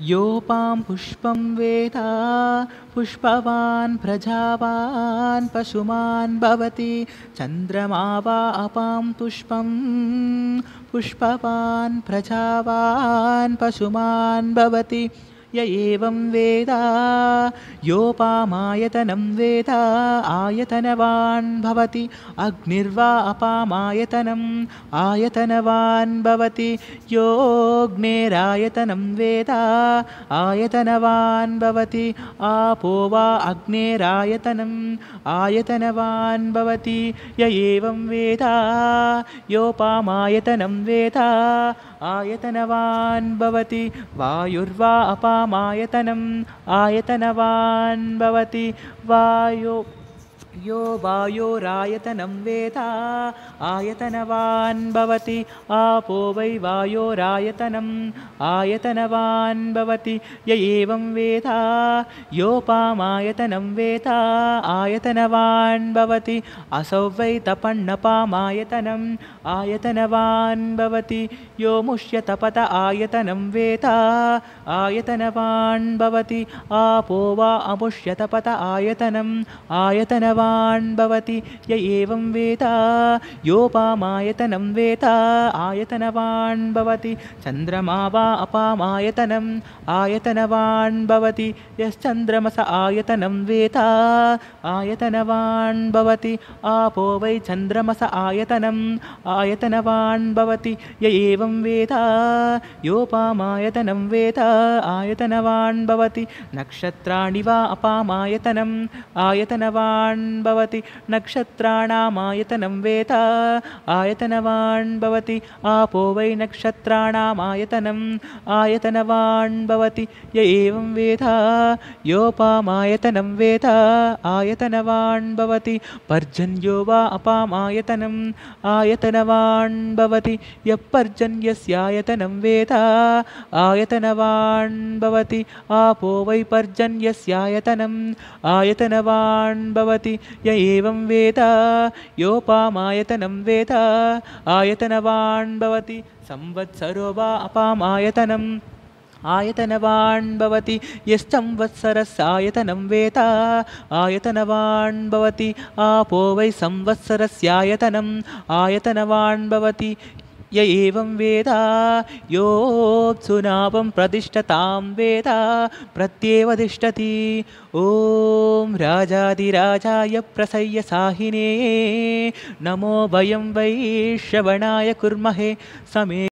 योपां पुष्पं वेदा पुष्पवान् प्रजावान् पशुमान् भवति चन्द्रमावा अपां पुष्पं पुष्पवान् प्रजावान् पशुमान् भवति य एवं वेदा योपामायतनं वेदा आयतनवान् भवति अग्निर्वा अपामायतनम् आयतनवान् भवति योऽग्नेरायतनं वेदा आयतनवान् भवति आपो वा अग्नेरायतनम् आयतनवान् भवति य एवं वेदा योपामायतनं वेदा आयतनवान् भवति वायुर्वा अपा मायतनम् आयतनवान् भवति वायो यो वायोरायतनं वेदा भवति आपो वै वायोरायतनम् भवति य एवं वेदा यो पामायतनं आयतनवान् भवति असौ वै तपन्नपामायतनम् भवति यो मुष्यतपत आयतनं वेदा आपो वा अमुष्यतपत आयतनम् आयतनवान् य एवं वेता योपामायतनं वेता आयतनवान् भवति चन्द्रमा वा अपामायतनम् आयतनवान् भवति यश्चन्द्रमस आयतनं वेता आयतनवान् भवति आपो वै चन्द्रमस आयतनम् आयतनवान् भवति य एवं वेता योपामायतनं वेता आयतनवान् भवति नक्षत्राणि वा अपामायतनम् आयतनवान् भवति नक्षत्राणामायतनं आयतनवान् भवति आपो वै नक्षत्राणामायतनम् आयतनवान् भवति य एवं वेदा योपामायतनं वेद आयतनवान् भवति पर्जन्यो वा अपामायतनम् भवति यः पर्जन्यस्यायतनं वेद आयतनवान् भवति आपो वै पर्जन्यस्यायतनम् आयतनवान् भवति य एवं वेद योपामायतनं वेद आयतनवान् भवति संवत्सरो वा अपामायतनम् आयतनवाण्भवति यश्चवत्सरस्यायतनं वेद भवति आपो वै संवत्सरस्यायतनम् भवति य एवं वेदा योऽसुनावं प्रतिष्ठतां वेदा प्रत्येव तिष्ठति ॐ राजादिराजाय साहिने नमो भयं वैश्रवणाय कुर्महे समे